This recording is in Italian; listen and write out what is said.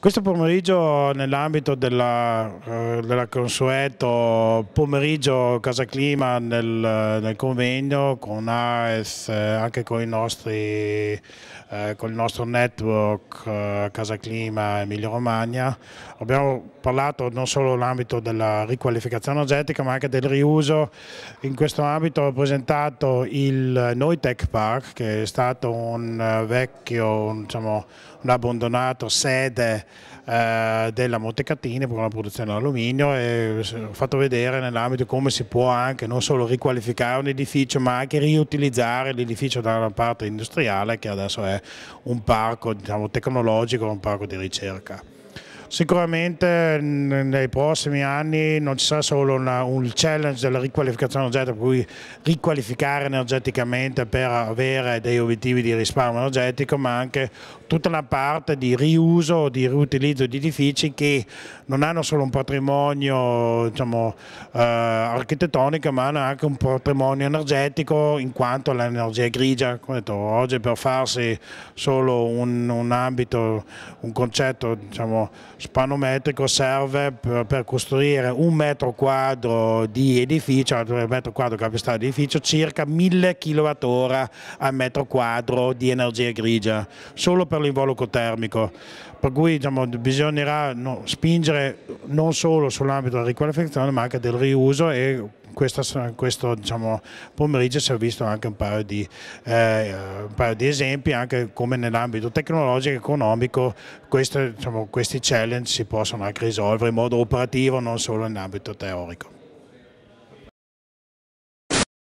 Questo pomeriggio nell'ambito della, eh, della, consueto pomeriggio Casa Clima nel, nel convegno con AES, eh, anche con, nostri, eh, con, il nostro network Casa Clima Emilia Romagna, abbiamo parlato non solo nell'ambito della riqualificazione energetica ma anche del riuso. In questo ambito ho presentato il Noi Tech Park che è stato un vecchio, diciamo, un abbandonato sede eh, della Montecatini con la produzione d'alluminio e ho fatto vedere nell'ambito come si può anche non solo riqualificare un edificio ma anche riutilizzare l'edificio dalla parte industriale che adesso è un parco diciamo, tecnologico, un parco di ricerca. Sicuramente mm, nei prossimi anni non ci sarà solo una, un challenge della riqualificazione energetica, per cui riqualificare energeticamente per avere degli obiettivi di risparmio energetico, ma anche tutta una parte di riuso, di riutilizzo di edifici che non hanno solo un patrimonio diciamo, eh, architettonico, ma hanno anche un patrimonio energetico in quanto l'energia grigia, come detto, oggi per farsi solo un, un ambito, un concetto diciamo, spanometrico serve per, per costruire un metro quadro di edificio, un metro quadro capistrale di edificio, circa 1000 kWh al metro quadro di energia grigia, solo per l'involucro termico. Per cui diciamo, bisognerà no, spingere non solo sull'ambito della riqualificazione ma anche del riuso e questa, questo diciamo, pomeriggio si è visto anche un paio di, eh, un paio di esempi, anche come nell'ambito tecnologico e economico queste, diciamo, questi challenge si possono anche risolvere in modo operativo, non solo in ambito teorico.